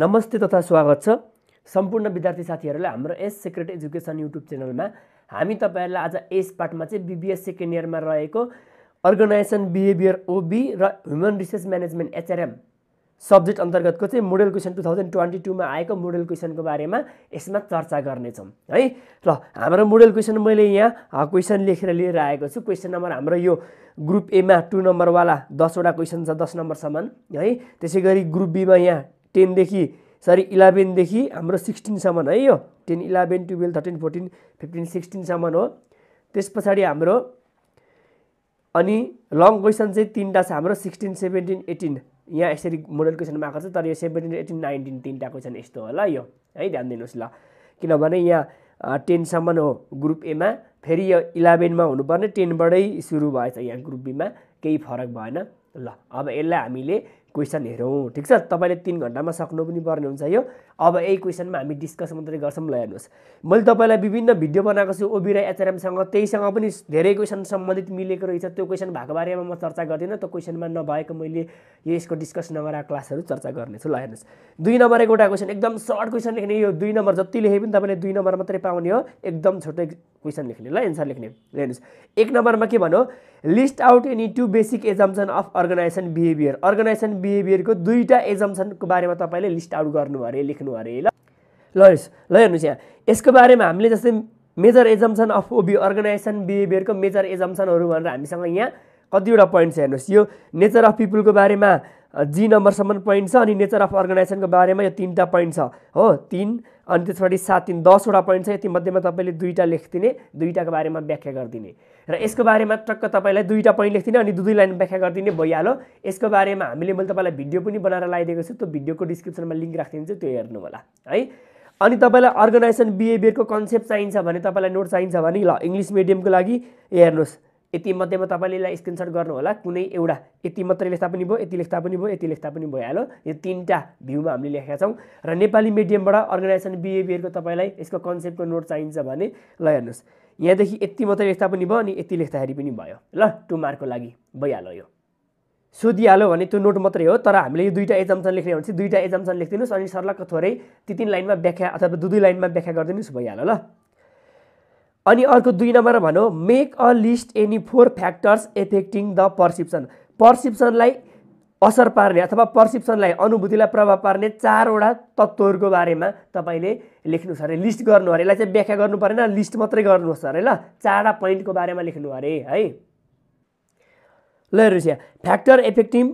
नमस्ते तथा स्वागत छ सम्पूर्ण विद्यार्थी साथीहरूलाई हाम्रो एस सेक्रेट एजुकेसन युट्युब च्यानलमा हामी तपाईँहरूलाई आज यस पार्टमा चाहिँ बिबिएस सेकेन्ड इयरमा रहेको अर्गनाइजेसन बिहेभियर ओबी र human resource management HRM subject अन्तर्गतको चाहिँ model question two thousand twenty टूमा आएको मोडल क्वेसनको बारेमा यसमा चर्चा गर्नेछौँ है ल हाम्रो मोडल क्वेसन मैले यहाँ क्वेसन लेखेर लिएर आएको छु क्वेसन नम्बर हाम्रो यो ग्रुप एमा टु नम्बरवाला दसवटा क्वेसन छ दस नम्बरसम्म है त्यसै गरी ग्रुप बीमा यहाँ टेनदेखि सरी इलेभेनदेखि हाम्रो सिक्सटिनसम्म है यो ten eleven twelve thirteen fourteen fifteen सिक्सटिनसम्म हो त्यस पछाडि हाम्रो अनि लङ क्वेसन चाहिँ तिनवटा छ हाम्रो सिक्सटिन सेभेन्टिन एटिन यहाँ यसरी मोडल क्वेसनमा आएको छ तर यो सेभेन्टिन एटिन नाइन्टिन तिनवटा क्वेसन यस्तो होला यो है ध्यान दिनुहोस् ल किनभने यहाँ टेनसम्म हो ग्रुप एमा फेरि यो इलेभेनमा हुनुपर्ने टेनबाटै सुरु भएछ यहाँ ग्रुप बीमा केही फरक भएन ल अब यसलाई हामीले क्वेसन हेरौँ ठिक छ तपाईँले तिन घन्टामा सक्नु पनि पर्ने हुन्छ यो अब यही क्वेसनमा हामी डिस्कस मात्रै गर्छौँ ल हेर्नुहोस् मैले तपाईँलाई विभिन्न भिडियो बनाएको छु ओबी र एचआरएमसँग त्यहीसँग पनि धेरै क्वेसन सम्बन्धित मिलेको रहेछ त्यो क्वेसन भएको बारेमा म चर्चा गर्दिनँ त्यो क्वेसनमा नभएको मैले यो यसको डिस्कस नगराएको क्लासहरू चर्चा गर्नेछु ल हेर्नुहोस् दुई नम्बर एउटा क्वेसन एकदम सर्ट क्वेसन लेख्ने यो दुई नम्बर जति लेखे पनि तपाईँले दुई नम्बर मात्रै पाउने हो एकदम छोटो क्वेसन लेख्ने ल एन्सर लेख्ने ल हेर्नुहोस् एक नम्बरमा के भनौँ list out any two basic assumption of organisation behaviour organisation बिहेभियरको दुईवटा एजम्सनको बारेमा तपाईँले लिस्ट आउट गर्नु अरे लेख्नु गर्नु अरे ल ल ल हेर्नुहोस् यहाँ यसको बारेमा हामीले जस्तै major assumption of OB organisation बिहेभियरको मेजर एजम्सनहरू भनेर हामीसँग यहाँ कतिवटा पोइन्ट छ हेर्नुहोस् यो नेचर अफ पिपुलको बारेमा जी नम्बरसम्म पोइन्ट छ अनि नेचर अफ अर्गनाइजेसनको बारेमा यो तिनवटा पोइन्ट छ हो तिन अनि त्यस पछाडि सात तिन दसवटा पोइन्ट छ यति मध्येमा तपाईँले दुईवटा लेखिदिने दुईवटाको बारेमा व्याख्या गरिदिने र यसको बारेमा टक्क तपाईँलाई दुईवटा पोइन्ट लेखिदिने अनि दुई दुई लाइन व्याख्या गरिदिने भइहाल्यो यसको बारेमा हामीले मैले तपाईँलाई भिडियो पनि बनाएर लगाइदिएको छु त्यो भिडियोको डिस्क्रिप्सनमा लिङ्क राखिदिन्छु त्यो हेर्नु होला है अनि तपाईँलाई अर्गनाइजेसन बिहेभियरको कन्सेप्ट चाहिन्छ भने तपाईँलाई नोट चाहिन्छ भने ल इङ्ग्लिस मिडियमको लागि हेर्नुहोस् यति मध्येमा तपाईँले यसलाई स्क्रिनसट होला कुनै एउटा यति मात्रै लेख्दा पनि भयो यति लेख्दा पनि भयो यति लेख्दा पनि भइहाल्यो यो तिनवटा भ्यूमा हामीले लेखेका छौँ र नेपाली मिडियमबाट अर्गनाइजेसन बिहेभियरको तपाईँलाई यसको कन्सेप्टको नोट चाहिन्छ भने ल हेर्नुहोस् यहाँदेखि यति मात्रै लेख्दा पनि भयो अनि यति लेख्दाखेरि पनि भयो ल टु मार्कको लागि भइहाल्यो यो सोधिहाल्यो भने त्यो नोट मात्रै हो तर हामीले यो दुईवटा एक्जाम्सन लेख्ने भने चाहिँ दुईवटा एक्जाम्सन लेखिदिनुहोस् अनि सर्लक्क थोरै ती तिन लाइनमा व्याख्या अथवा दुई दुई लाइनमा व्याख्या गरिदिनुहोस् भइहाल्यो ल अनि अर्को दुई नम्बर भनौँ make a list any four factors affecting the perception पर्सिप्सनलाई असर पार्ने अथवा पर्सिप्सनलाई अनुभूतिलाई प्रभाव पार्ने चारवटा तत्त्वहरूको बारेमा तपाईँले लेख्नुहोस् अरे लिस्ट गर्नु अरे यसलाई चाहिँ व्याख्या गर्नु परेन लिस्ट मात्रै गर्नुहोस् अरे ल चारवटा पोइन्टको बारेमा लेख्नु अरे है ल रुसिया factor affecting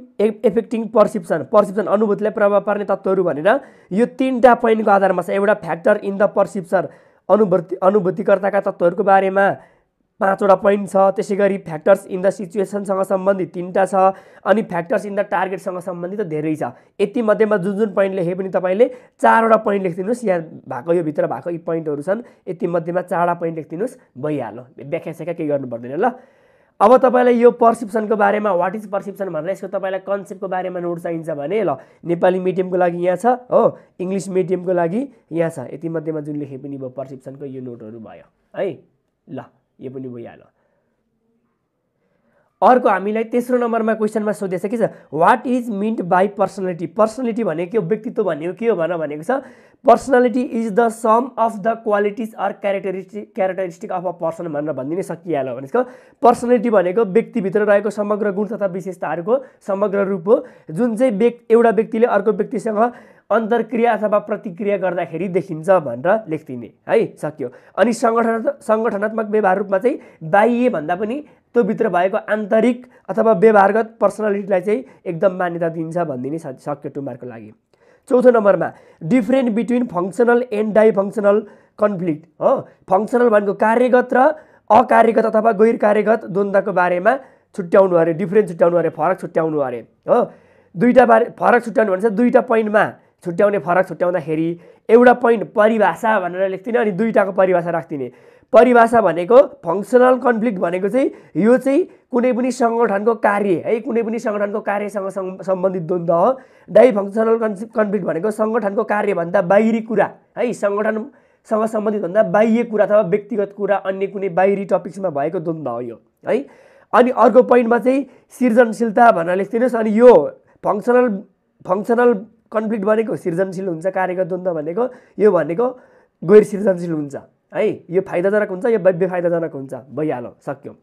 affecting perception perception अनुभूतिलाई प्रभाव पार्ने तत्त्वहरू भनेर यो तिनवटा पोइन्टको आधारमा छ एउटा फ्याक्टर इन द पर्सिप्सन अनुभूति अनुभूतिकर्ताका तत्त्वहरूको बारेमा पाँचवटा पोइन्ट छ त्यसै गरी फ्याक्टर्स इन द सिचुएसनसँग सम्बन्धित तिनवटा छ अनि फ्याक्टर्स इन द टार्गेटसँग सम्बन्धित धेरै छ यति मध्येमा जुन जुन पोइन्ट लेखे पनि तपाईँले चारवटा पोइन्ट लेखिदिनुहोस् यहाँ भएको यो भित्र भएको यी पोइन्टहरू छन् यति मध्येमा चारवटा पोइन्ट लेखिदिनुहोस् भइहाल्नु व्याख्या स्याख्या केही गर्नु पर्दैन ल अब तपाईँलाई यो पर्सेप्सनको बारेमा वाट इज पर्सेप्सन भनेर यसको तपाईँलाई कन्सेप्टको बारेमा नोट चाहिन्छ भने ल नेपाली मिडियमको लागि यहाँ छ हो इङ्ग्लिस मिडियमको लागि यहाँ छ यति मध्येमा जुन लेखे पनि भयो पर्सेप्सनको यो नोटहरू भयो है ल यो पनि भइहाल्यो अर्को हामीलाई तेस्रो नम्बरमा क्वेसनमा सोधेछ के छ what is meant by personality personality भनेको व्यक्तित्व भनेको के हो भनेर भनेको छ personality is the sum of the qualities or characteristic characteristic of a person भनेर भनिदिने सकिहाल्यो भनेको पर्सनालिटी भनेको व्यक्तिभित्र रहेको समग्र गुण तथा विशेषताहरूको समग्र रूप हो जुन चाहिँ व्यक्ति एउटा व्यक्तिले अर्को व्यक्तिसँग अन्तर्क्रिया अथवा प्रतिक्रिया गर्दाखेरि देखिन्छ भनेर लेखिदिने है सकियो अनि सङ्गठन सङ्गठनात्मक व्यवहार रूपमा चाहिँ बाह्य भन्दा पनि भित्र भएको आन्तरिक अथवा व्यवहारगत पर्सनालिटीलाई चाहिँ एकदम मान्यता दिन्छ भनिदिने साथी सक्यो टु लागि चौथो नम्बरमा different between functional and dysfunctional conflict हो फङ्सनल भनेको कार्यगत र अकार्यगत अथवा गैर कार्यगत द्वन्द्वको बारेमा छुट्याउनु अरे डिफ्रेन्स छुट्याउनु अरे फरक छुट्याउनु अरे हो दुईवटा बारे फरक छुट्याउनु भने चाहिँ दुईवटा पोइन्टमा छुट्याउने फरक छुट्याउँदाखेरि एउटा पोइन्ट परिभाषा भनेर लेखिदिने अनि दुईवटाको परिभाषा राखिदिने परिभाषा भनेको फङ्सनल कन्फ्लिक्ट भनेको चाहिँ यो चाहिँ कुनै पनि सङ्गठनको कार्य है कुनै पनि सङ्गठनको कार्यसँग सम्बन्धित द्वन्द्व हो दाइ फङ्सनल कन्फ्लिक्ट भनेको सङ्गठनको कार्यभन्दा बाहिरी कुरा है सङ्गठनसँग सम्बन्धित भन्दा बाह्य कुरा अथवा व्यक्तिगत कुरा अन्य कुनै बाहिरी टपिक्समा भएको द्वन्द्व हो यो है अनि अर्को पोइन्टमा चाहिँ सृजनशीलता भनेर लेखिदिनुहोस् अनि यो फङ्सनल फङ्सनल कन्फ्लिक्ट भनेको सृजनशील हुन्छ कार्यगत द्वन्द्व भनेको यो भनेको गैर सृजनशील हुन्छ है यो फाइदाजनक हुन्छ यो बेफाइदाजनक हुन्छ भइहाल्यो सक्यौँ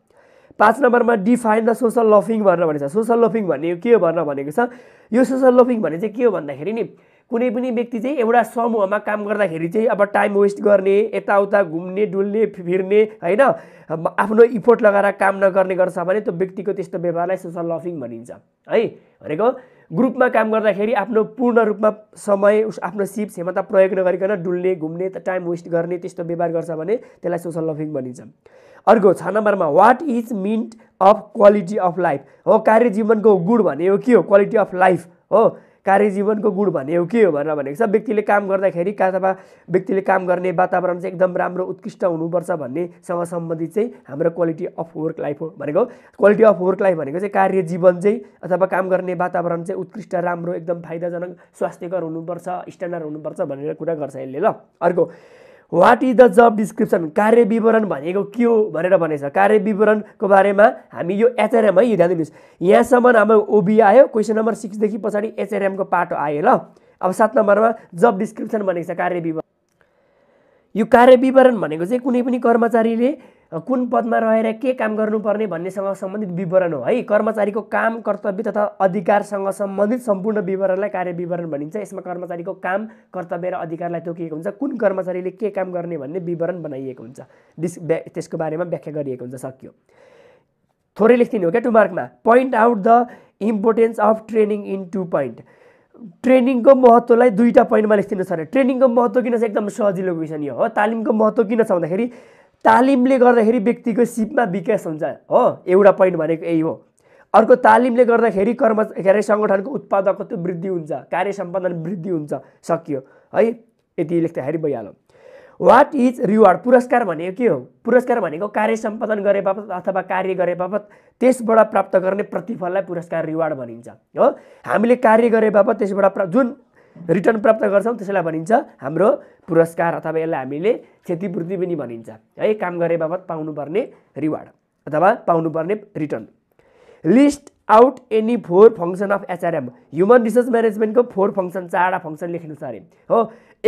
पाँच नम्बरमा डिफाइन द सोसल लफिङ भनेर भनेको छ सोसल लफिङ भन्ने के हो भनेर भनेको छ यो सोसल लफिङ भने चाहिँ के हो भन्दाखेरि नि कुनै पनि व्यक्ति चाहिँ एउटा समूहमा काम गर्दाखेरि चाहिँ अब टाइम वेस्ट गर्ने यताउता घुम्ने डुल्ने फिर्ने होइन आफ्नो इफोर्ट लगाएर काम नगर्ने गर्छ भने त्यो व्यक्तिको त्यस्तो व्यवहारलाई सोसल लफिङ भनिन्छ है भनेको ग्रुपमा काम गर्दाखेरि आफ्नो पूर्ण रूपमा समय उस आफ्नो सिप क्षमता प्रयोग नगरिकन डुल्ने घुम्ने टाइम वेस्ट गर्ने त्यस्तो व्यवहार गर्छ भने त्यसलाई सोसल लभिङ भनिन्छ अर्को छ नम्बरमा what is meant of quality of life हो कार्य जीवनको गुड भने हो के हो क्वालिटी अफ लाइफ हो कार्यजीवनको गुण भने हो के हो भनेर भनेको छ व्यक्तिले काम गर्दाखेरि अथवा व्यक्तिले काम गर्ने वातावरण चाहिँ एकदम राम्रो उत्कृष्ट हुनुपर्छ भन्नेसँग सम्बन्धित चाहिँ हाम्रो क्वालिटी अफ वर्क लाइफ हो भनेको क्वालिटी अफ वर्क लाइफ भनेको चाहिँ कार्यजीवन चाहिँ अथवा काम गर्ने वातावरण चाहिँ उत्कृष्ट राम्रो एकदम फाइदाजनक स्वास्थ्यकर हुनुपर्छ स्ट्यान्डर्ड हुनुपर्छ भनेर कुरा गर्छ यसले ल अर्को what is the job description कार्य विवरण भनेको के हो भनेर भनेछ कार्य विवरणको बारेमा हामी यो एचआरएम है ध्यान दिनुहोस् यहाँसम्म हाम्रो ओबी आयो क्वेसन नम्बर सिक्सदेखि पछाडि एचआरएमको पाटो आयो ल अब सात नम्बरमा जब डिस्क्रिप्सन भनेको छ कार्य विवरण यो कार्य विवरण भनेको चाहिँ कुनै पनि कर्मचारीले कुन पदमा रहेर के काम गर्नुपर्ने भन्नेसँग सम्बन्धित विवरण हो है कर्मचारीको काम कर्तव्य तथा अधिकारसँग सम्बन्धित सम्पूर्ण विवरणलाई कार्य विवरण भनिन्छ यसमा कर्मचारीको काम कर्तव्य र अधिकारलाई तोकिएको हुन्छ कुन कर्मचारीले के काम गर्ने भन्ने विवरण बनाइएको हुन्छ डिस त्यसको बारेमा व्याख्या गरिएको हुन्छ सकियो थोरै लेखिदिनु हो क्या टु मार्कमा point out the importance of training in two point ट्रेनिङको महत्त्वलाई दुईवटा पोइन्टमा लेखिदिनु छ अरे ट्रेनिङको महत्त्व किन छ एकदम सजिलो क्वेसन यो हो तालिमको महत्त्व किन छ भन्दाखेरि तालिमले गर्दाखेरि व्यक्तिको सिपमा विकास हुन्छ हो एउटा पोइन्ट भनेको यही हो अर्को तालिमले गर्दाखेरि कर्म के अरे सङ्गठनको उत्पादकत्व वृद्धि हुन्छ कार्य सम्पादन वृद्धि हुन्छ सकियो है यति लेख्दाखेरि भइहाल्यो वाट इज रिवार्ड पुरस्कार भनेको के हो पुरस्कार भनेको कार्य सम्पादन गरे बापत अथवा कार्य गरे बापत त्यसबाट प्राप्त गर्ने प्रतिफललाई पुरस्कार रिवार्ड भनिन्छ हो हामीले कार्य गरे बापत त्यसबाट जुन रिटर्न प्राप्त गर्छौँ त्यसैलाई भनिन्छ हाम्रो पुरस्कार अथवा यसलाई हामीले क्षतिपूर्ति पनि भनिन्छ है काम गरे बापत पाउनुपर्ने रिवार्ड अथवा पाउनुपर्ने return list out any four function of HRM human resource म्यानेजमेन्टको फोर फङ्सन चारवटा फङ्सन लेख्नु छ अरे हो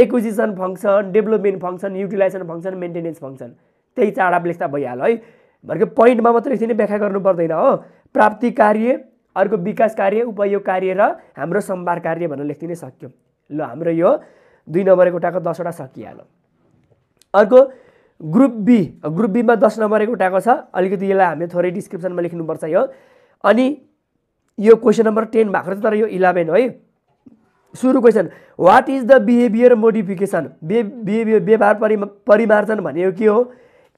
acquisition function development function utilisation function maintenance function त्यही चारवटा लेख्दा भइहाल्यो है भनेको पोइन्टमा मात्रै यसरी व्याख्या गर्नु पर्दैन हो प्राप्ति कार्य अर्को विकास कार्य उपयोग कार्य र हाम्रो सम्भार कार्य भनेर लेखिदिनै सक्यौँ ल हाम्रो यो दुई नम्बर कोटाको दसवटा सकिहाल्यो अर्को ग्रुप बी ग्रुप बीमा दस नम्बर कोटाको छ अलिकति यसलाई हामीले थोरै डिस्क्रिप्सनमा लेख्नुपर्छ यो अनि यो क्वेसन नम्बर टेन भएको छ तर यो इलेभेन है सुरु question what is the behaviour modification बे बिहेभियर व्यवहार परिमा परिमार्जन भनेको के हो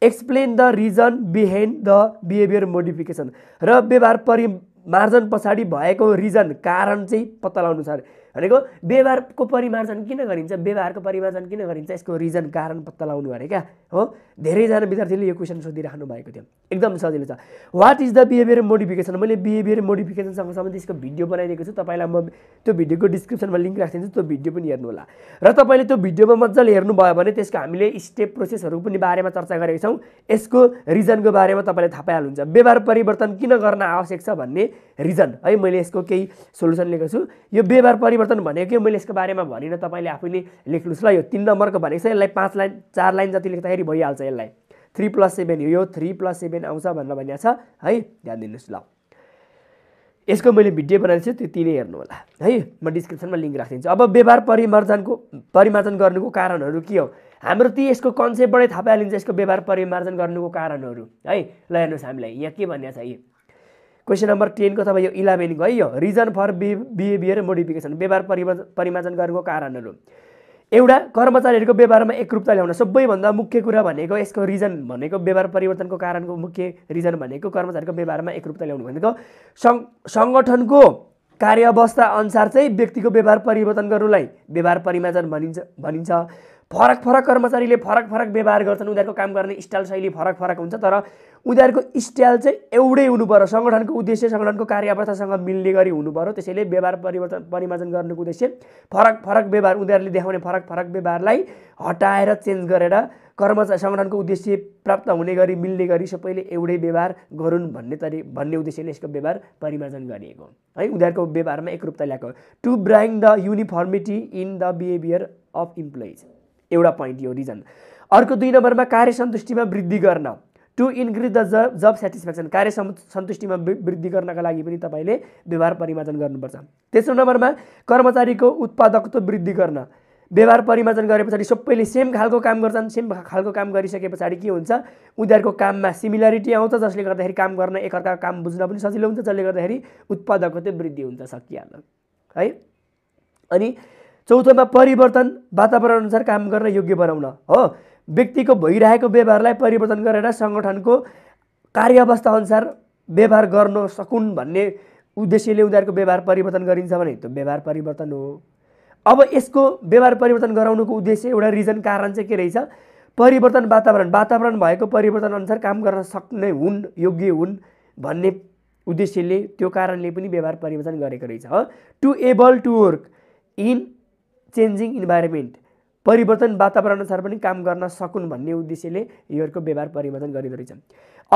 explain the reason behind the behaviour modification र व्यवहार परि मार्जन पछाडि भएको रिजन कारण चाहिँ पत्ता लगाउनु छ अरे भनेको व्यवहारको परिमार्जन किन गरिन्छ व्यवहारको परिमार्जन किन गरिन्छ यसको रिजन कारण पत्ता लगाउनु अरे क्या हो धेरैजना विद्यार्थीले यो क्वेसन सोधिराख्नु भएको थियो एकदम सजिलो छ what is the behaviour modification मैले बिहेभियर मोडिफिकेसनसँग सम्बन्धी यसको भिडियो बनाइदिएको छु तपाईँलाई म त्यो भिडियोको डिस्क्रिप्सनमा लिङ्क राखिदिन्छु त्यो भिडियो पनि हेर्नु होला र तपाईँले त्यो भिडियोमा मजाले हेर्नुभयो भने त्यसको हामीले स्टेप प्रोसेसहरू पनि बारेमा चर्चा गरेका छौँ यसको रिजनको बारेमा तपाईँले थाहा पाइहाल्नुहुन्छ व्यवहार परिवर्तन किन गर्न आवश्यक छ भन्ने रिजन है मैले यसको केही सोल्युसन लिएको छु यो व्यवहार परिवर्तन परिवर्तन भनेको मैले यसको बारेमा भनिनँ तपाईँले आफैले लेख्नुहोस् ल यो तिन नम्बरको भनेको छ यसलाई पाँच लाइन चार लाइन जति लेख्दाखेरि भइहाल्छ यसलाई थ्री प्लस सेभेन यो थ्री प्लस सेभेन आउँछ भनेर भनिएको छ है ध्यान दिनुहोस् ल यसको मैले भिडियो बनाएको छु त्यो तिनै हेर्नु होला है म डिस्क्रिप्सनमा लिङ्क राखिदिन्छु अब व्यवहार परिमार्जनको परिमार्जन गर्नुको कारणहरू के हो हाम्रो ती यसको कन्सेप्टबाटै थाहा पाइहालिन्छ यसको व्यवहार परिमार्जन गर्नुको कारणहरू है ल हेर्नुहोस् हामीलाई यहाँ के भनिएको छ यी क्वेसन नम्बर टेनको अथवा यो इलेभेनको है यो reason for be behaviour modification व्यवहार परिमा परिमार्जन गर्नुको कारणहरू एउटा कर्मचारीहरूको व्यवहारमा एकरूपता ल्याउन सबैभन्दा मुख्य कुरा भनेको यसको रिजन भनेको व्यवहार परिवर्तनको कारणको मुख्य रिजन भनेको कर्मचारीको व्यवहारमा एकरूपता ल्याउनु भनेको सङ् सङ्गठनको कार्य अवस्था अनुसार चाहिँ व्यक्तिको व्यवहार परिवर्तन गर्नुलाई व्यवहार परिमार्जन भनिन्छ भनिन्छ फरक फरक कर्मचारीले फरक फरक व्यवहार गर्छन् उनीहरूको काम गर्ने स्टाइल शैली फरक फरक हुन्छ तर उनीहरूको स्टाइल चाहिँ एउटै हुनु पऱ्यो सङ्गठनको उद्देश्य सङ्गठनको कार्यवस्थासँग मिल्ने गरी हुनु त्यसैले व्यवहार परिवर्तन परिमार्जन गर्नुको उद्देश्य फरक फरक व्यवहार उनीहरूले देखाउने फरक फरक व्यवहारलाई हटाएर चेन्ज गरेर कर्मचारी सङ्गठनको उद्देश्य प्राप्त हुने गरी मिल्ने गरी सबैले एउटै व्यवहार गरून् भन्ने तरि भन्ने उद्देश्यले यसको व्यवहार परिमार्जन गरिएको है उनीहरूको व्यवहारमा एकरूपता ल्याएको to bring the uniformity in the behaviour of employees एउटा पोइन्ट यो रिजन अर्को दुई नम्बरमा कार्य सन्तुष्टिमा वृद्धि गर्न to increase the job job satisfaction कार्य सन्तुष्टिमा वृद्धि गर्नका लागि पनि तपाईँले व्यवहार परिमार्जन गर्नुपर्छ तेस्रो नम्बरमा कर्मचारीको उत्पादकत्व वृद्धि गर्न व्यवहार परिमार्जन गरे पछाडि सबैले सेम खालको काम गर्छन् सेम खालको काम गरिसके पछाडि के हुन्छ उनीहरूको काममा सिमिल्यारिटी आउँछ जसले गर्दाखेरि काम गर्न एकअर्काको काम बुझ्न पनि सजिलो हुन्छ जसले गर्दाखेरि उत्पादकत्व वृद्धि हुन्छ सकिहाल्न है अनि चौथोमा परिवर्तन वातावरण अनुसार काम गर्न योग्य बनाउन हो व्यक्तिको भइरहेको व्यवहारलाई परिवर्तन गरेर सङ्गठनको अनुसार व्यवहार गर्न सकुन् भन्ने उद्देश्यले उनीहरूको व्यवहार परिवर्तन गरिन्छ भने त्यो व्यवहार परिवर्तन हो अब यसको व्यवहार परिवर्तन गराउनुको उद्देश्य एउटा रिजन कारण चाहिँ के रहेछ परिवर्तन वातावरण वातावरण भएको परिवर्तन अनुसार काम गर्न सक्ने हुन् योग्य हुन् भन्ने उद्देश्यले त्यो कारणले पनि व्यवहार परिवर्तन गरेको रहेछ to able to work in changing environment परिवर्तन वातावरण अनुसार पनि काम गर्न सकुन् भन्ने उद्देश्यले यिनीहरूको व्यवहार परिवर्तन गरिँदो रहेछ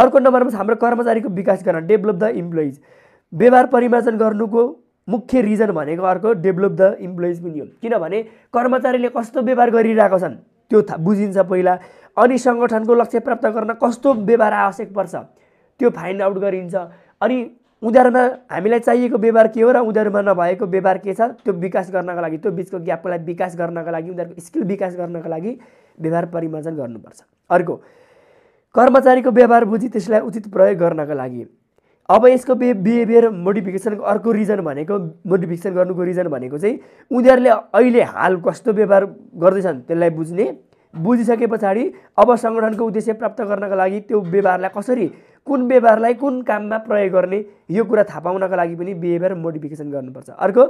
अर्को नम्बरमा छ हाम्रो कर्मचारीको विकास गर्न डेभलप द इम्प्लोइज व्यवहार परिवर्तन गर्नुको मुख्य रिजन भनेको अर्को डेभलप द इम्प्लोइज पनि हो किनभने कर्मचारीले कस्तो व्यवहार गरिरहेको छन् त्यो थाहा बुझिन्छ पहिला अनि सङ्गठनको लक्ष्य प्राप्त गर्न कस्तो व्यवहार आवश्यक पर्छ त्यो फाइन्ड आउट गरिन्छ अनि उनीहरूमा हामीलाई चाहिएको व्यवहार के हो र उनीहरूमा नभएको व्यवहार के छ त्यो विकास गर्नको लागि त्यो बिचको ग्यापलाई विकास गर्नको लागि उनीहरूको स्किल विकास गर्नको लागि व्यवहार परिमार्जन गर्नुपर्छ अर्को कर्मचारीको व्यवहार बुझी त्यसलाई उचित प्रयोग गर्नको लागि अब यसको बे बिहेभियर मोडिफिकेसनको अर्को रिजन भनेको मोडिफिकेसन गर्नुको रिजन भनेको चाहिँ उनीहरूले अहिले हाल कस्तो व्यवहार गर्दैछन् त्यसलाई बुझ्ने बुझिसके पछाडि अब सङ्गठनको उद्देश्य प्राप्त गर्नको लागि त्यो व्यवहारलाई कसरी कुन व्यवहारलाई कुन काममा प्रयोग गर्ने यो कुरा थाहा पाउनका लागि पनि बिहेभियर मोडिफिकेसन गर्नुपर्छ अर्को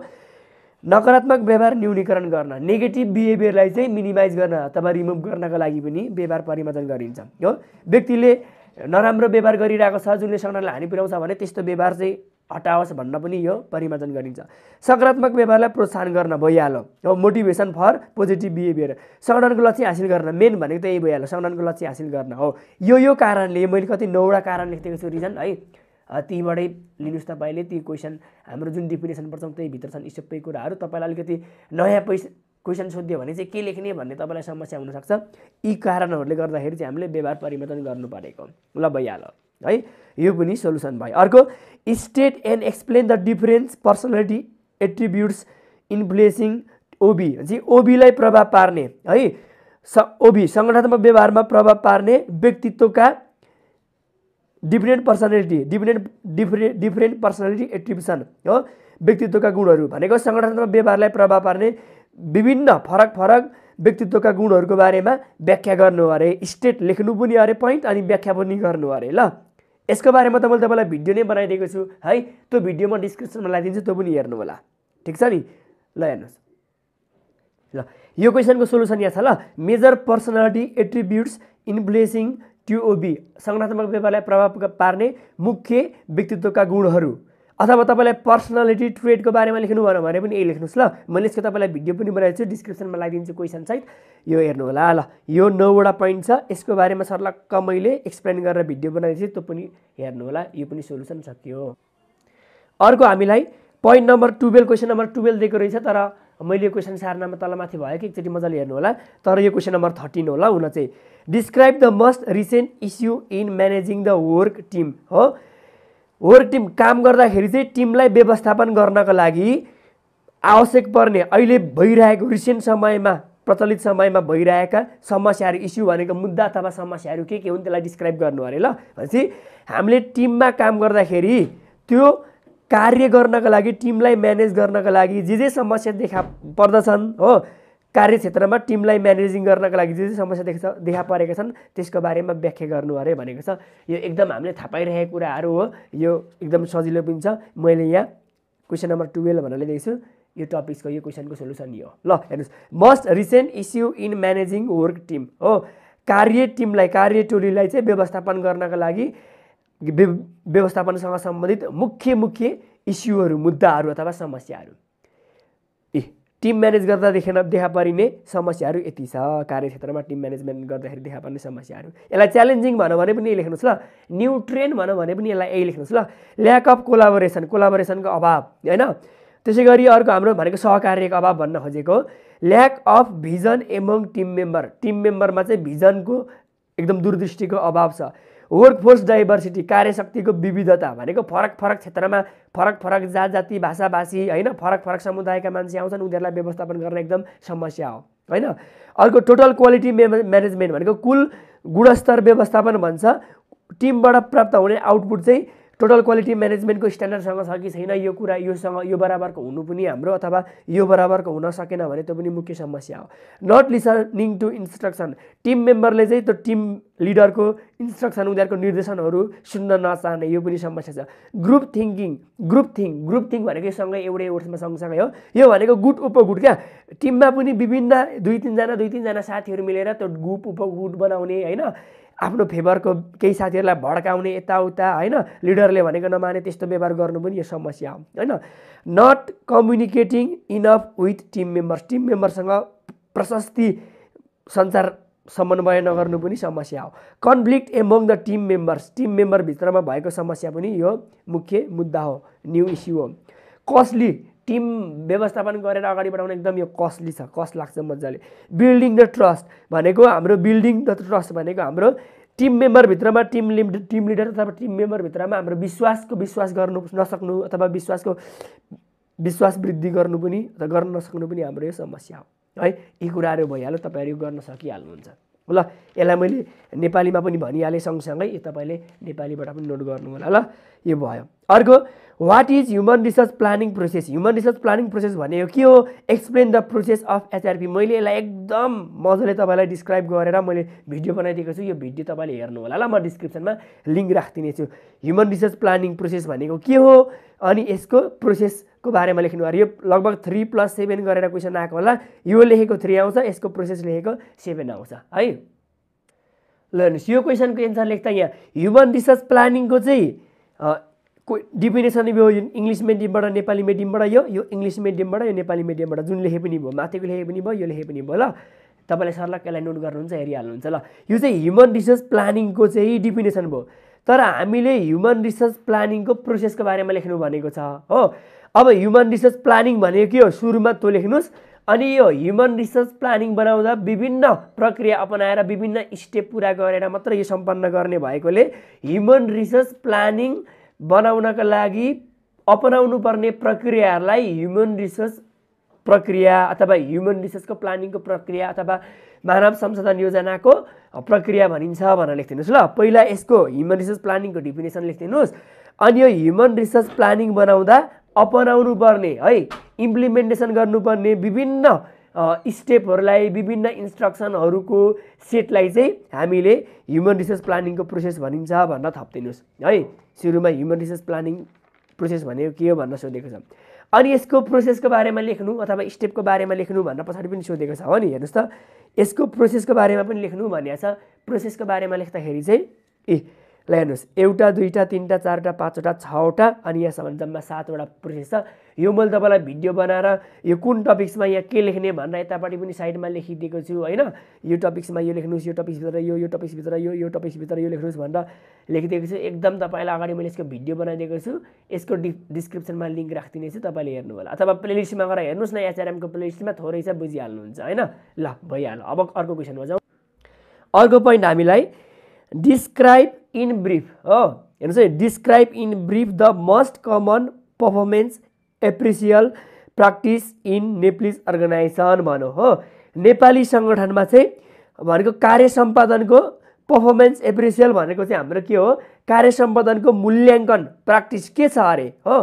नकारात्मक व्यवहार न्यूनीकरण गर्न नेगेटिभ बिहेभियरलाई चाहिँ मिनिमाइज गर्न अथवा रिमुभ गर्नका लागि पनि व्यवहार परिमार्जन गरिन्छ हो व्यक्तिले नराम्रो व्यवहार गरिरहेको छ जुनले सङ्गठनलाई हानि पुर्याउँछ भने त्यस्तो व्यवहार चाहिँ हटाओस् भन्न पनि यो परिमार्जन गरिन्छ सकारात्मक व्यवहारलाई प्रोत्साहन गर्न भइहाल्यो हो मोटिभेसन फर पोजिटिभ बिहेभियर सङ्गठनको लक्ष्य हासिल गर्न मेन भनेको त यही भइहाल्यो सङ्गठनको लक्ष्य हासिल गर्न हो यो यो कारणले मैले कति नौवटा कारण लेखिदिएको छु रिजन है तीबाटै लिनुहोस् तपाईँले ती क्वेसन हाम्रो जुन डिफिनेसन त्यही भित्र छन् यी सबै कुराहरू तपाईँलाई अलिकति नयाँ पैसा क्वेसन सोध्यो भने चाहिँ के लेख्ने भन्ने तपाईँलाई समस्या हुनसक्छ यी कारणहरूले गर्दाखेरि चाहिँ हामीले व्यवहार परिवर्तन गर्नु परेको ल भइहाल्यो है यो पनि सोल्युसन भयो अर्को state and explain the difference personality attributes influencing OB चाहिँ ओबीलाई प्रभाव पार्ने है स ओबी सङ्गठनात्मक व्यवहारमा प्रभाव पार्ने व्यक्तित्वका different personality different differ different personality attribution हो व्यक्तित्वका गुणहरू भनेको सङ्गठनात्मक व्यवहारलाई प्रभाव पार्ने विभिन्न फरक फरक व्यक्तित्वका गुणहरूको बारेमा व्याख्या गर्नु अरे स्टेट लेख्नु पनि अरे पोइन्ट अनि व्याख्या पनि गर्नु अरे ल यसको बारेमा त मैले तपाईँलाई भिडियो नै बनाइदिएको छु है त्यो भिडियो म डिस्क्रिप्सनमा लगाइदिन्छु त्यो पनि हेर्नु होला ठिक छ नि ल हेर्नुहोस् ल यो क्वेसनको सोल्युसन यहाँ छ ल major personality attributes influencing to OB सङ्गठनात्मक व्यवहारलाई प्रभाव पार्ने मुख्य व्यक्तित्वका गुणहरू अथवा तपाईँलाई पर्सनालिटी ट्रेडको बारेमा लेख्नु भएन भने पनि यही लेख्नुहोस् ल मैले यसको तपाईँलाई भिडियो पनि बनाएको छु डिस्क्रिप्सनमा लगाइदिन्छु क्वेसन साइड यो हेर्नु होला ल यो नौवटा पोइन्ट छ यसको बारेमा सर्लक्क मैले एक्सप्लेन गरेर भिडियो बनाएको छु त्यो पनि हेर्नु होला यो पनि सोल्युसन सकियो अर्को हामीलाई point number twelve question number twelve दिएको रहेछ तर मैले यो क्वेसन सारनामा तलमाथि भयो कि एकचोटि मजाले हेर्नु होला तर यो क्वेसन नम्बर थर्टिन होला हुन चाहिँ describe the most recent issue in managing the work team हो होर टिम काम गर्दाखेरि चाहिँ टिमलाई व्यवस्थापन गर्नको लागि आवश्यक पर्ने अहिले भइरहेको रिसेन्ट समयमा प्रचलित समयमा भइरहेका समस्याहरू इस्यु भनेको मुद्दा अथवा समस्याहरू के के हुन् त्यसलाई डिस्क्राइब गर्नु अरे ल भनेपछि हामीले टिममा काम गर्दाखेरि त्यो कार्य गर्नको लागि टिमलाई म्यानेज गर्नको लागि जे जे समस्या देखा पर्दछन् हो कार्यक्षेत्रमा टिमलाई म्यानेजिङ गर्नको लागि जे जे समस्या देख्छ देखा परेका छन् त्यसको बारेमा व्याख्या गर्नु अरे भनेको छ यो एकदम हामीले थाहा पाइरहेको कुराहरू हो यो एकदम सजिलो पनि छ मैले यहाँ क्वेसन नम्बर टुवेल्भ भनेर लेखेको यो टपिक्सको यो क्वेसनको सोल्युसन यो ल हेर्नुहोस् most recent issue in managing work team हो कार्य टिमलाई कार्य टोलीलाई चाहिँ व्यवस्थापन गर्नका लागि व्यवस्थापनसँग सम्बन्धित मुख्य मुख्य इस्युहरू मुद्दाहरू अथवा समस्याहरू टिम म्यानेज गर्दा देखेन देखा परिने समस्याहरू यति छ कार्यक्षेत्रमा टिम म्यानेजमेन्ट गर्दाखेरि देखा पर्ने समस्याहरू यसलाई च्यालेन्जिङ भनौँ भने पनि यही लेख्नुहोस् ल न्यु ट्रेन भनौँ भने पनि यसलाई यही लेख्नुहोस् ल ल्याक अफ कोलाबोरेसन कोलाबोरेसनको अभाव होइन त्यसै गरी अर्को हाम्रो भनेको सहकार्यको अभाव भन्न खोजेको lack of vision among team member team मेम्बरमा चाहिँ भिजनको एकदम दूरदृष्टिको अभाव छ वर्कफोर्स डाइभर्सिटी कार्यशक्तिको विविधता भनेको फरक फरक क्षेत्रमा फरक फरक जात जाति भाषाभाषी होइन फरक फरक समुदायका मान्छे आउँछन् उनीहरूलाई व्यवस्थापन गर्न एकदम समस्या हो होइन अर्को टोटल क्वालिटी मे म्यानेजमेन्ट भनेको कुल गुणस्तर व्यवस्थापन भन्छ टिमबाट प्राप्त हुने आउटपुट चाहिँ टोटल क्वालिटी म्यानेजमेन्टको स्ट्यान्डर्डसँग छ कि छैन यो कुरा योसँग यो बराबरको हुनु पनि हाम्रो अथवा यो बराबरको हुन सकेन भने त्यो पनि मुख्य समस्या हो not listening to instruction team मेम्बरले चाहिँ त्यो टिम लिडरको इन्स्ट्रक्सन उनीहरूको निर्देशनहरू सुन्न नचाहने यो पनि समस्या छ group thinking group think group think भनेको सँगै एउटै वर्डमा सँगसँगै हो यो भनेको गुट उपगुट क्या टिममा पनि विभिन्न दुई तिनजना दुई तिनजना साथीहरू मिलेर त्यो ग्रुप उपगुट बनाउने होइन आफ्नो फेभरको केही साथीहरूलाई भड्काउने यताउता होइन लिडरले भनेको नमाने त्यस्तो व्यवहार गर्नु पनि यो समस्या हो होइन not communicating enough with team members team मेम्बरसँग प्रशस्ति सञ्चार समन्वय नगर्नु पनि समस्या हो conflict among the team members team मेम्बरभित्रमा भएको समस्या पनि यो मुख्य मुद्दा हो न्यु इस्यु हो कस्टली टिम व्यवस्थापन गरेर अगाडि बढाउन एकदम यो कस्टली छ कस्ट लाग्छ मजाले बिल्डिङ द ट्रस्ट भनेको हाम्रो बिल्डिङ द ट्रस्ट भनेको हाम्रो टिम मेम्बरभित्रमा टिम लिमिट टिम लिडर अथवा टिम मेम्बरभित्रमा हाम्रो विश्वासको विश्वास गर्नु नसक्नु अथवा विश्वासको विश्वास वृद्धि गर्नु पनि अथवा गर्न नसक्नु पनि हाम्रो यो समस्या हो है यी कुराहरू भइहाल्यो तपाईँहरू यो गर्न सकिहाल्नुहुन्छ ल यसलाई मैले नेपालीमा पनि भनिहालेँ सँगसँगै यो तपाईँले नेपालीबाट पनि नोट गर्नु होला ल यो भयो अर्को what is human research planning process human research planning process भनेको के हो explain the process of HRP मैले यसलाई एकदम मजाले तपाईँलाई डिस्क्राइब गरेर मैले भिडियो बनाइदिएको छु यो भिडियो तपाईँले हेर्नु होला ल म डिस्क्रिप्सनमा लिङ्क छु ह्युमन रिसर्च प्लानिङ प्रोसेस भनेको के हो अनि यसको प्रोसेसको बारेमा लेख्नु अरे यो लगभग थ्री प्लस सेभेन गरेर क्वेसन आएको होला यो लेखेको थ्री आउँछ यसको प्रोसेस लेखेको सेभेन आउँछ है ल हेर्नुहोस् यो क्वेसनको एन्सर लेख्दा यहाँ ह्युमन रिसर्च प्लानिङको चाहिँ डिफिनेसन यो जुन इङ्ग्लिस मिडियमबाट नेपाली मिडियमबाट यो यो इङ्ग्लिस मिडियमबाट यो नेपाली मिडियमबाट जुन लेखे पनि भयो माथिको लेखे पनि भयो यो लेखे पनि भयो ल तपाईँले सरलाई यसलाई नोट गर्नुहुन्छ हेरिहाल्नुहुन्छ ल यो चाहिँ ह्युमन रिसोर्स प्लानिङको चाहिँ डिफिनेसन भयो तर हामीले ह्युमन रिसोर्स प्लानिङको प्रोसेसको बारेमा लेख्नु भनेको छ हो अब ह्युमन रिसोर्स प्लानिङ भनेको के हो सुरुमा त्यो लेख्नुहोस् अनि यो ह्युमन रिसोर्स प्लानिङ बनाउँदा विभिन्न प्रक्रिया अपनाएर विभिन्न स्टेप पुरा गरेर मात्र यो सम्पन्न गर्ने भएकोले ह्युमन रिसोर्स प्लानिङ बनाउनका लागि अपनाउनुपर्ने प्रक्रियाहरूलाई ह्युमन रिसोर्स प्रक्रिया अथवा ह्युमन रिसोर्सको प्लानिङको प्रक्रिया अथवा मानव संसाधन योजनाको प्रक्रिया भनिन्छ भनेर लेखिदिनुहोस् ल पहिला यसको ह्युमन रिसोर्स प्लानिङको डिफिनेसन लेखिदिनुहोस् अनि यो ह्युमन रिसोर्स प्लानिङ बनाउँदा अपनाउनु पर्ने है इम्प्लिमेन्टेसन गर्नुपर्ने विभिन्न स्टेपहरूलाई विभिन्न इन्स्ट्रक्सनहरूको सेटलाई चाहिँ हामीले ह्युमन रिसोर्स प्लानिङको प्रोसेस भनिन्छ भनेर थपिदिनुहोस् है सुरुमा ह्युमन रिसोर्स प्लानिङ प्रोसेस भनेको के हो भनेर सोधेको छ अनि यसको प्रोसेसको बारेमा लेख्नु अथवा स्टेपको बारेमा लेख्नु भनेर पछाडि पनि सोधेको छ हो नि हेर्नुहोस् त यसको प्रोसेसको बारेमा पनि लेख्नु भनिएको छ प्रोसेसको बारेमा लेख्दाखेरि चाहिँ ए ल हेर्नुहोस् एउटा दुईवटा तिनवटा चारवटा पाँचवटा छवटा अनि यहाँसम्म जम्मा सातवटा प्रोसेस छ यो मैले तपाईँलाई भिडियो बनाएर यो कुन टपिक्समा यहाँ के लेख्ने भनेर यतापट्टि पनि साइडमा लेखिदिएको छु होइन यो टपिक्समा यो लेख्नुहोस् यो टपिक्सभित्र यो यो टपिक्सभित्र यो यो टपिक्सभित्र यो लेख्नुहोस् भनेर लेखिदिएको छु एकदम तपाईँलाई अगाडि मैले यसको भिडियो बनाइदिएको छु यसको डि डिस्क्रिप्सनमा लिङ्क राखिदिनेछु तपाईँले हेर्नु होला अथवा प्लेलिस्टमा गएर हेर्नुहोस् न एचआरएमको प्लेलिस्टमा थोरै छ बुझिहाल्नुहुन्छ होइन ल भइहाल्नु अब अर्को क्वेसनमा जाउँ अर्को पोइन्ट हामीलाई डिस्क्राइब इन ब्रिफ हो हेर्नुहोस् है describe in brief the most common performance appraisal practice in Nepalese organization भनौँ हो नेपाली सङ्गठनमा चाहिँ भनेको कार्य सम्पादनको पर्फर्मेन्स एप्रिसियल भनेको चाहिँ हाम्रो के हो कार्य सम्पादनको मूल्याङ्कन प्र्याक्टिस के छ अरे हो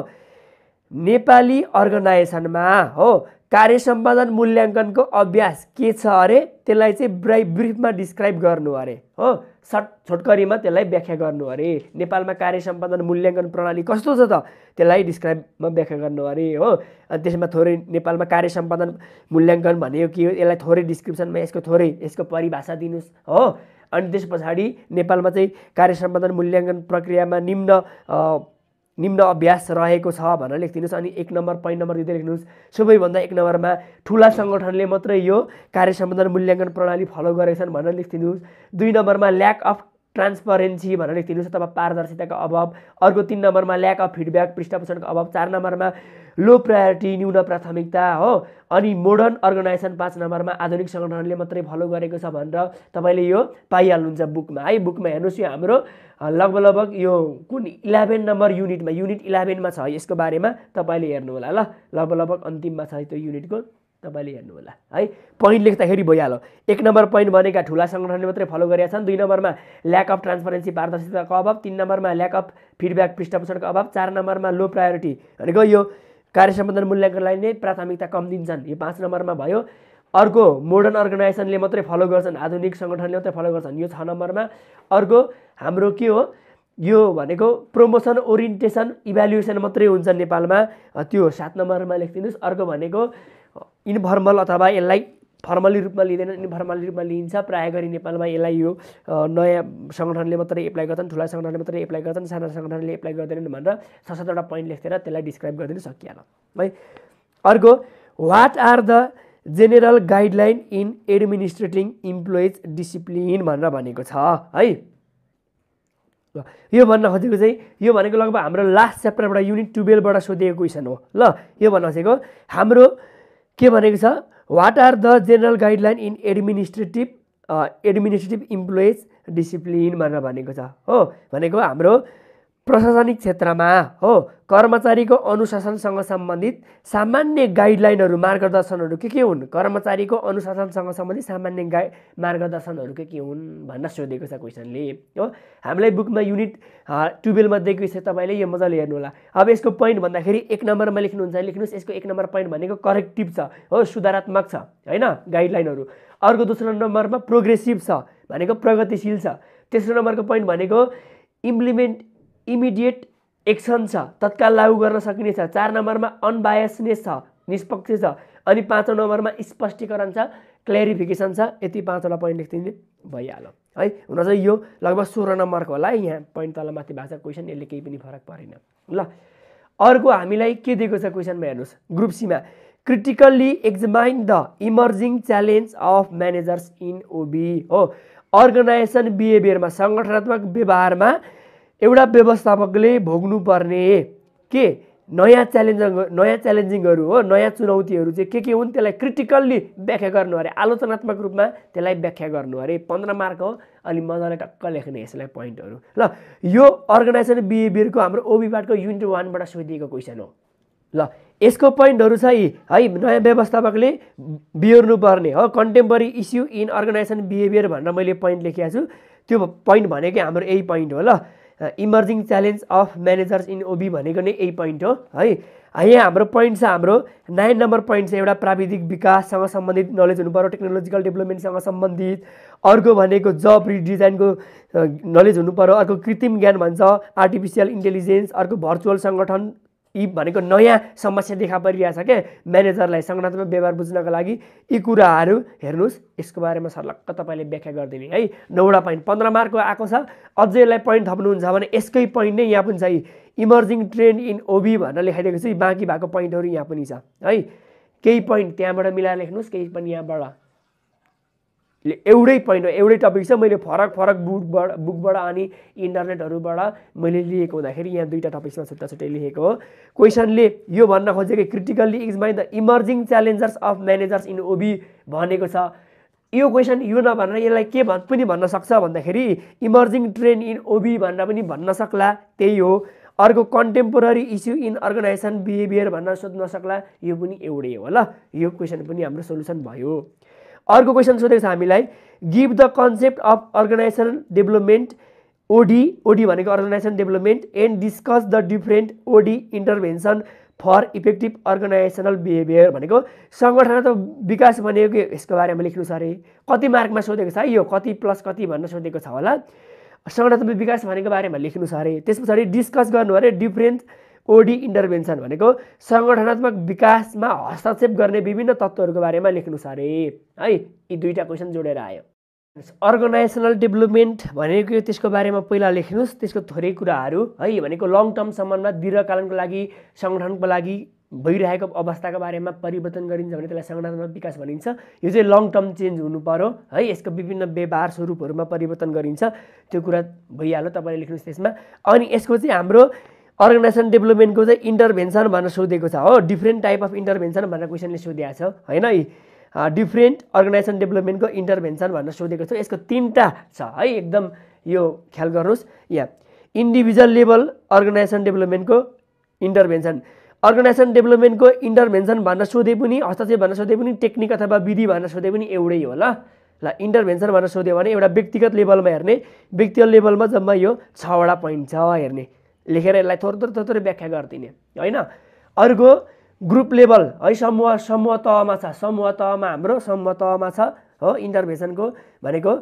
नेपाली अर्गनाइजेसनमा हो कार्य सम्पादन मूल्याङ्कनको अभ्यास के छ अरे त्यसलाई चाहिँ ब्राइ ब्रिफमा डिस्क्राइब गर्नु अरे हो सट छोटकरीमा त्यसलाई व्याख्या गर्नु अरे नेपालमा कार्य सम्पादन मूल्याङ्कन प्रणाली कस्तो छ त त्यसलाई डिस्क्राइबमा व्याख्या गर्नु अरे हो अनि त्यसमा थोरै नेपालमा कार्य सम्पादन मूल्याङ्कन भनेको के हो यसलाई थोरै डिस्क्रिप्सनमा यसको थोरै यसको परिभाषा दिनुहोस् हो अनि त्यस पछाडि नेपालमा चाहिँ कार्य सम्पादन मूल्याङ्कन प्रक्रियामा निम्न निम्न अभ्यास रहेको छ भनेर लेखिदिनुहोस् अनि एक नम्बर पोइन्ट नम्बर दिँदै लेख्नुहोस् सबैभन्दा एक नम्बरमा ठुला सङ्गठनले मात्रै यो कार्य सम्बन्धन मूल्याङ्कन प्रणाली फलो गरेका छन् भनेर लेखिदिनुहोस् दुई नम्बरमा ल्याक अफ ट्रान्सपरेन्सी भनेर लेखिदिनुहोस् अथवा पारदर्शिताको अभाव अर्को तिन नम्बरमा ल्याक अफ फिडब्याक पृष्ठपोषणको अभाव चार नम्बरमा लो प्रायोरिटी न्यून प्राथमिकता हो अनि मोडर्न अर्गनाइजेसन पाँच नम्बरमा आधुनिक सङ्गठनले मात्रै फलो गरेको छ भनेर तपाईँले यो पाइहाल्नुहुन्छ बुकमा है बुकमा हेर्नुहोस् यो हाम्रो लगभग लगभग यो कुन इलेभेन नम्बर युनिटमा युनिट इलेभेनमा छ यसको बारेमा तपाईँले हेर्नु होला ल लगभग लगभग अन्तिममा छ त्यो युनिटको तपाईँले हेर्नु होला है पोइन्ट लेख्दाखेरि भइहाल्यो एक नम्बर पोइन्ट भनेका ठुला सङ्गठनले मात्रै फलो गरेका छन् दुई नम्बरमा ल्याक अफ ट्रान्सपरेन्सी पारदर्शिताको अभाव तिन नम्बरमा ल्याक अफ फिडब्याक पृष्ठपोषणको अभाव चार नम्बरमा लो प्रायोरिटी भनेको यो कार्य सम्पादन मूल्याङ्कनलाई नै प्राथमिकता कम दिन्छन् यो पाँच नम्बरमा भयो अर्को मोडर्न अर्गनाइजेसनले मात्रै फलो गर्छन् आधुनिक सङ्गठनले मात्रै फलो गर्छन् यो छ नम्बरमा अर्को हाम्रो के हो यो भनेको प्रमोसन ओरिएन्टेसन इभ्यालुएसन मात्रै हुन्छ नेपालमा त्यो सात नम्बरमा लेखिदिनुहोस् अर्को भनेको इन्फर्मल अथवा यसलाई फर्मली रूपमा लिँदैन इनफर्मली रूपमा लिइन्छ प्राय गरी नेपालमा यसलाई यो नयाँ सङ्गठनले मात्रै एप्लाई गर्छन् ठुला सङ्गठनले मात्रै एप्लाई गर्छन् साना सङ्गठनले एप्लाई गर्दैनन् भनेर छ सातवटा पोइन्ट लेखेर त्यसलाई डिस्क्राइब गरिदिनु सकिएन है अर्को what are the general guideline in administrating employees discipline भनेर भनेको छ है यो भन्न खोजेको चाहिँ यो भनेको लगभग हाम्रो लास्ट च्याप्टरबाट युनिट टुवेल्भबाट सोधिएको क्वेसन हो ल यो भन्न खोजेको हाम्रो के भनेको छ what are the general guideline in administrative administrative employees discipline भनेर भनेको छ हो भनेको हाम्रो प्रशासनिक क्षेत्रमा हो कर्मचारीको अनुशासनसँग सम्बन्धित सामान्य गाइडलाइनहरू मार्गदर्शनहरू के के हुन् कर्मचारीको अनुशासनसँग सम्बन्धित सामान्य गाइ मार्गदर्शनहरू के के हुन् भन्न सोधेको छ क्वेसनले हो हामीलाई बुकमा युनिट टुवेल्भमा दिएको छ तपाईँले यो मजाले हेर्नु होला अब यसको पोइन्ट भन्दाखेरि एक नम्बरमा लेख्नुहुन्छ लेख्नुहोस् यसको एक नम्बर पोइन्ट भनेको करेक्टिभ छ हो सुधारात्मक छ होइन गाइडलाइनहरू अर्को दोस्रो नम्बरमा प्रोग्रेसिभ छ भनेको प्रगतिशील छ तेस्रो नम्बरको पोइन्ट भनेको इम्प्लिमेन्ट इमिडिएट एक्सन छ तत्काल लागू गर्न सकिनेछ चार नम्बरमा अनबायसनेस छ निष्पक्ष छ अनि पाँचौँ नम्बरमा स्पष्टीकरण छ क्ल्यारिफिकेसन छ यति पाँचवटा पोइन्ट लेखिदिने भइहाल्यो है हुन चाहिँ यो लगभग सोह्र नम्बरको होला है यहाँ पोइन्ट तलमाथि छ क्वेसन यसले केही पनि फरक परेन ल अर्को हामीलाई के दिएको छ क्वेसनमा हेर्नुहोस् ग्रुप सीमा critically examine the emerging challenge of managers in OB हो अर्गनाइजेसन बिहेभियरमा सङ्गठनात्मक व्यवहारमा एउटा व्यवस्थापकले भोग्नुपर्ने के नयाँ च्यालेन्ज नयाँ च्यालेन्जिङहरू हो नयाँ चुनौतीहरू चाहिँ के के हुन् त्यसलाई क्रिटिकल्ली व्याख्या गर्नु अरे आलोचनात्मक रूपमा त्यसलाई व्याख्या गर्नु अरे पन्ध्र मार्क हो अनि मजाले टक्क लेख्ने यसलाई पोइन्टहरू ल यो अर्गनाइजेसन बिहेभियरको हाम्रो ओबिपाटको युनिट वानबाट सोधिएको क्वेसन हो ल यसको पोइन्टहरू छ यी है नयाँ व्यवस्थापकले बिहोर्नुपर्ने हो contemporary issue in organization behaviour भनेर मैले पोइन्ट लेखिएको छु त्यो पोइन्ट भनेकै हाम्रो यही पोइन्ट हो ल emerging challenge of managers in OB भनेको नै यही पोइन्ट हो है यहाँ हाम्रो पोइन्ट छ हाम्रो नाइन नम्बर पोइन्ट छ एउटा प्राविधिक विकाससँग सम्बन्धित नलेज हुनु पऱ्यो टेक्नोलोजिकल डेभलपमेन्टसँग सम्बन्धित अर्को भनेको जब रिडिजाइनको नलेज हुनु पऱ्यो अर्को कृत्रिम ज्ञान भन्छ आर्टिफिसियल इन्टेलिजेन्स अर्को भर्चुअल सङ्गठन यी भनेको नयाँ समस्या देखा परिरहेछ के म्यानेजरलाई सङ्गठनात्मक व्यवहार बुझ्नको लागि यी कुराहरू हेर्नुहोस् यसको बारेमा सर्लक्क तपाईँले व्याख्या गरिदिने है नौवटा पोइन्ट पन्ध्र मार्कको आएको छ अझै यसलाई पोइन्ट थप्नुहुन्छ भने यसकै पोइन्ट नै यहाँ पनि छ इमर्जिङ ट्रेन्ड इन ओबी भनेर लेखाइदिएको छु बाँकी भएको पोइन्टहरू यहाँ पनि छ है केही पोइन्ट त्यहाँबाट मिलाएर लेख्नुहोस् केही पनि यहाँबाट एउटै पहिलो एउटै टपिक छ मैले फरक फरक बुकबाट बुकबाट अनि इन्टरनेटहरूबाट मैले लिएको हुँदाखेरि यहाँ दुईवटा टपिक्समा छुट्टा छुट्टै लेखेको हो क्वेसनले यो भन्न खोजेको critically is my the emerging challengers of managers in OB भनेको छ यो क्वेसन यो नभनेर यसलाई के भन् पनि भन्न सक्छ भन्दाखेरि इमर्जिङ ट्रेन्ड इन ओबी भनेर पनि भन्न सक्ला त्यही हो अर्को contemporary issue in organization behaviour भनेर सोध्न सक्ला यो पनि एउटै हो ल यो क्वेसन पनि हाम्रो सोल्युसन भयो अर्को क्वेसन सोधेको छ हामीलाई give the concept of organization development OD OD भनेको organization development and discuss the different OD intervention for effective organizational behaviour भनेको सङ्गठन त विकास भनेको यसको बारेमा लेख्नु छ अरे कति मार्कमा सोधेको छ है यो कति प्लस कति भन्न सोधेको छ होला सङ्गठनात्मक विकास भनेको बारेमा लेख्नु छ अरे त्यस पछाडि डिस्कस गर्नु अरे डिफ्रेन्ट ओडी इन्टरभेन्सन भनेको सङ्गठनात्मक विकासमा हस्तक्षेप गर्ने विभिन्न तत्त्वहरूको बारेमा लेख्नु छ अरे है यी दुईवटा क्वेसन जोडेर आयो अर्गनाइजेसनल डेभलपमेन्ट भनेको त्यसको बारेमा पहिला लेख्नुहोस् त्यसको थोरै कुराहरू है भनेको लङ टर्म टर्मसम्ममा दीर्घकालीनको लागि सङ्गठनको लागि भइरहेको अवस्थाको बारेमा परिवर्तन गरिन्छ भने त्यसलाई सङ्गठनात्मक विकास भनिन्छ यो चाहिँ लङ टर्म चेन्ज हुनु पऱ्यो है यसको विभिन्न व्यवहार स्वरूपहरूमा परिवर्तन गरिन्छ त्यो कुरा भइहाल्यो तपाईँले लेख्नुहोस् त्यसमा अनि यसको चाहिँ हाम्रो अर्गनाइजेसन डेभलपमेन्टको चाहिँ इन्टरभेन्सन भनेर सोधेको छ हो डिफ्रेन्ट टाइप अफ इन्टरभेन्सन भनेर क्वेसनले सोधिएको छ होइन डिफ्रेन्ट अर्गनाइजेसन डेभलपमेन्टको इन्टरभेन्सन भनेर सोधेको छ यसको तिनवटा छ है एकदम यो ख्याल गर्नुहोस् या इन्डिभिजुअल लेभल अर्गनाइजेसन डेभलपमेन्टको इन्टरभेन्सन अर्गनाइजेसन डेभलपमेन्टको इन्टरभेन्सन भनेर सोधे पनि हस्तक्षेप भनेर सोधे पनि टेक्निक अथवा विधि भनेर सोधे पनि एउटै हो ल ल इन्टरभेन्सन भनेर सोध्यो भने एउटा व्यक्तिगत लेभलमा हेर्ने व्यक्तिगत लेभलमा जम्मा यो छवटा पोइन्ट छ हेर्ने लेखेर यसलाई थोरै थोरै थोरै व्याख्या गरिदिने होइन अर्को ग्रुप लेभल है समूह समूह तहमा छ समूह तहमा हाम्रो समूह तहमा छ हो इन्टरभेन्सनको भनेको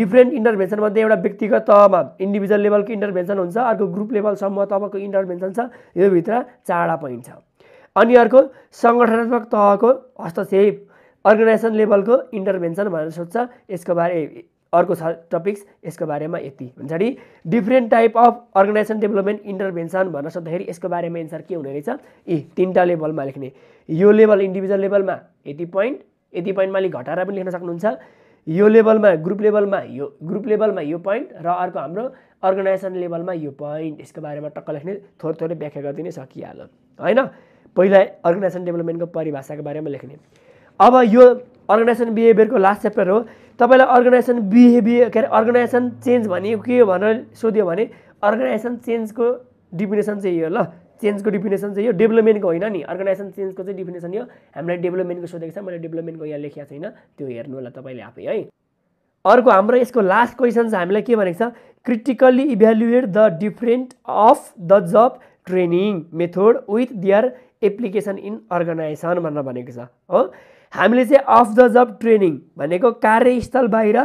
डिफ्रेन्ट इन्टरभेन्सनमध्ये एउटा व्यक्तिगत तहमा इन्डिभिजुअल लेभलको इन्टरभेन्सन हुन्छ अर्को ग्रुप लेभल समूह तहको इन्टरभेन्सन छ योभित्र भित्र चारवटा पोइन्ट छ अनि अर्को सङ्गठनात्मक तहको हस्तक्षेप अर्गनाइजेसन लेभलको इन्टरभेन्सन भनेर सोध्छ यसको बारे अर्को छ टपिक्स यसको बारेमा यति हुन्छ नि different type of organization development intervention भन्न सक्दाखेरि यसको बारेमा एन्सर के हुने रहेछ यी तिनवटा लेभलमा लेख्ने यो लेभल इन्डिभिजुअल लेभलमा यति पोइन्ट यति पोइन्टमा अलिक घटाएर पनि लेख्न सक्नुहुन्छ यो लेभलमा ग्रुप लेभलमा यो ग्रुप लेभलमा यो पोइन्ट र अर्को हाम्रो अर्गनाइजेसन लेभलमा यो पोइन्ट यसको बारेमा टक्क लेख्ने थोरै थोरै व्याख्या गरिदिने सकिहालो होइन पहिला अर्गनाइजेसन डेभलपमेन्टको परिभाषाको बारेमा लेख्ने अब यो अर्गनाइजेसन बिहेभियरको लास्ट च्याप्टर हो तपाईँलाई अर्गनाइजेसन बिहेभियर के अरे अर्गनाइजेसन चेन्ज भनेको के हो भनेर सोध्यो भने अर्गनाइजेसन चेन्जको डिफिनेसन चाहिँ यो ल चेन्जको डिफिनेसन चाहिँ यो डेभलपमेन्टको होइन नि अर्गनाइजेसन चेन्जको चाहिँ डिफिनेसन यो हामीलाई डेभलपमेन्टको सोधेको छ मैले डेभलपमेन्टको यहाँ लेखेको छैन त्यो हेर्नु होला तपाईँले आफै है अर्को हाम्रो यसको लास्ट क्वेसन चाहिँ हामीलाई के भनेको छ critically evaluate the different of the job training method with their application in organization भनेर भनेको छ हो हामीले चाहिँ अफ द जब ट्रेनिङ भनेको कार्यस्थल बाहिर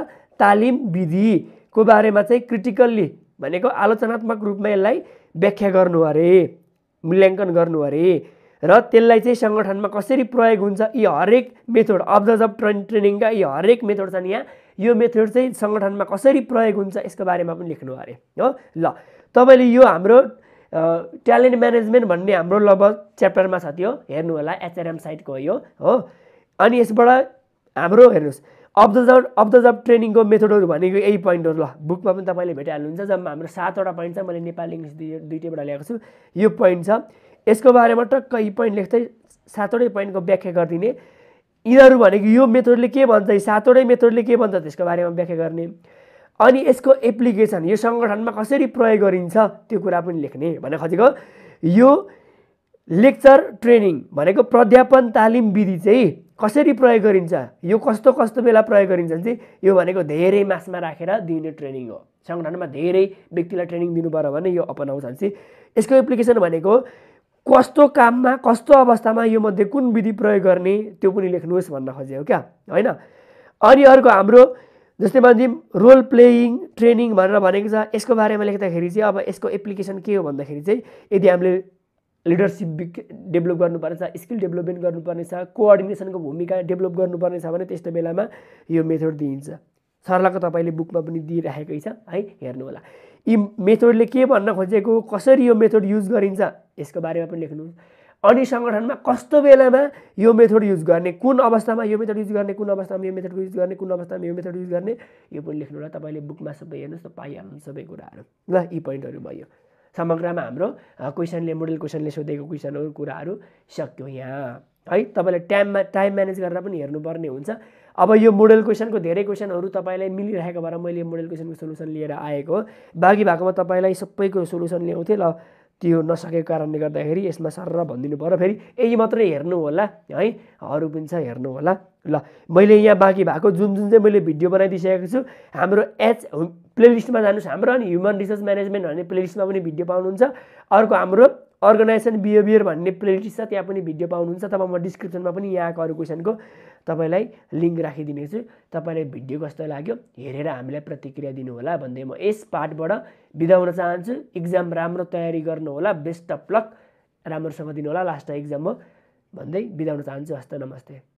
तालिम विधिको बारेमा चाहिँ क्रिटिकल्ली भनेको आलोचनात्मक रूपमा यसलाई व्याख्या गर्नु अरे मूल्याङ्कन गर्नु अरे र त्यसलाई चाहिँ सङ्गठनमा कसरी प्रयोग हुन्छ यी हरेक method of the job train ट्रेनिङका यी हरेक मेथोड छन् यहाँ यो मेथोड चाहिँ सङ्गठनमा कसरी प्रयोग हुन्छ यसको बारेमा पनि लेख्नु अरे हो ल तपाईँले यो हाम्रो ट्यालेन्ट म्यानेजमेन्ट भन्ने हाम्रो लगभग च्याप्टरमा छ त्यो हेर्नु होला एचआरएम साइटको यो हो अनि यसबाट हाम्रो हेर्नुहोस् of the job of the job ट्रेनिङको मेथडहरू भनेको यही पोइन्टहरू ल बुकमा पनि तपाईँले भेटिहाल्नुहुन्छ जम्मा हाम्रो सातवटा पोइन्ट छ मैले नेपाली इङ्ग्लिस दुई दुइटैबाट ल्याएको छु यो पोइन्ट छ यसको बारेमा टक्क यी पोइन्ट लेख्दै सातवटै पोइन्टको व्याख्या गरिदिने यिनीहरू भनेको यो मेथडले के भन्छ सातवटै मेथडले के भन्छ त्यसको बारेमा व्याख्या गर्ने अनि यसको एप्लिकेसन यो सङ्गठनमा कसरी प्रयोग गरिन्छ त्यो कुरा पनि लेख्ने भने खोजेको यो लेक्चर ट्रेनिङ भनेको प्राध्यापन तालिम विधि चाहिँ कसरी प्रयोग गरिन्छ यो कस्तो कस्तो बेला प्रयोग गरिन्छ भने चाहिँ यो भनेको धेरै मासमा राखेर दिइने ट्रेनिङ हो सङ्गठनमा धेरै व्यक्तिलाई ट्रेनिङ दिनु पऱ्यो भने यो अपनाउँछन् चाहिँ यसको एप्लिकेसन भनेको कस्तो काममा कस्तो अवस्थामा यो मध्ये कुन विधि प्रयोग गर्ने त्यो पनि लेख्नुहोस् भन्न खोजेको क्या होइन अनि अर्को हाम्रो जस्तै भनिदिउँ रोल प्लेइङ ट्रेनिङ भनेर भनेको छ यसको बारेमा लेख्दाखेरि चाहिँ अब यसको एप्लिकेसन के हो भन्दाखेरि चाहिँ यदि हामीले लिडरसिप डेभलप गर्नुपर्नेछ स्किल डेभलपमेन्ट गर्नुपर्नेछ कोअर्डिनेसनको भूमिका डेभलप गर्नुपर्नेछ भने त्यस्तो बेलामा यो मेथड दिइन्छ सरलाको तपाईँले बुकमा पनि दिइराखेकै छ है हेर्नुहोला यी मेथडले के भन्न खोजेको कसरी यो मेथड युज गरिन्छ यसको बारेमा पनि लेख्नुहोस् अनि सङ्गठनमा कस्तो बेलामा यो मेथड युज गर्ने कुन अवस्थामा यो मेथड युज गर्ने कुन अवस्थामा यो मेथड युज गर्ने कुन अवस्थामा यो मेथड युज गर्ने यो पनि लेख्नु होला तपाईँले बुकमा सबै हेर्नुहोस् त पाइहाल्नु सबै कुराहरू ल यी पोइन्टहरू भयो समग्रमा हाम्रो क्वेसनले मोडल क्वेसनले सोधेको क्वेसनहरू कुराहरू सक्यो यहाँ है तपाईँले टाइममा टाइम म्यानेज गरेर पनि हेर्नुपर्ने हुन्छ अब यो मोडल क्वेसनको धेरै क्वेसनहरू तपाईँलाई मिलिरहेको भएर मैले मोडल क्वेसनको सोल्युसन लिएर आएको हो बाँकी भएकोमा तपाईँलाई सबैको सोल्युसन ल्याउँथेँ ल त्यो नसकेको कारणले गर्दाखेरि यसमा सर भनिदिनु पऱ्यो फेरि यही मात्रै हेर्नु होला है अरू पनि छ हेर्नु होला ल मैले यहाँ बाँकी भएको जुन जुन चाहिँ मैले भिडियो बनाइदिइसकेको छु हाम्रो एच प्लेलिस्टमा जानुहोस् हाम्रो अनि ह्युमन रिसोर्स म्यानेजमेन्ट भन्ने प्लेलिस्टमा पनि भिडियो पाउनुहुन्छ अर्को हाम्रो अर्गनाइजेसन बिहेभियर भन्ने प्लेलिस्ट छ त्यहाँ पनि भिडियो पाउनुहुन्छ तब म डिस्क्रिप्सनमा पनि यहाँको अरू क्वेसनको तपाईँलाई लिङ्क राखिदिनेछु तपाईँलाई भिडियो कस्तो लाग्यो हेरेर हामीलाई प्रतिक्रिया दिनुहोला भन्दै म यस पार्टबाट बिदा हुन चाहन्छु इक्जाम राम्रो तयारी गर्नुहोला बेस्ट अफ लक राम्रोसँग दिनुहोला लास्ट इक्जाम हो भन्दै बिदा हुन चाहन्छु हस्त नमस्ते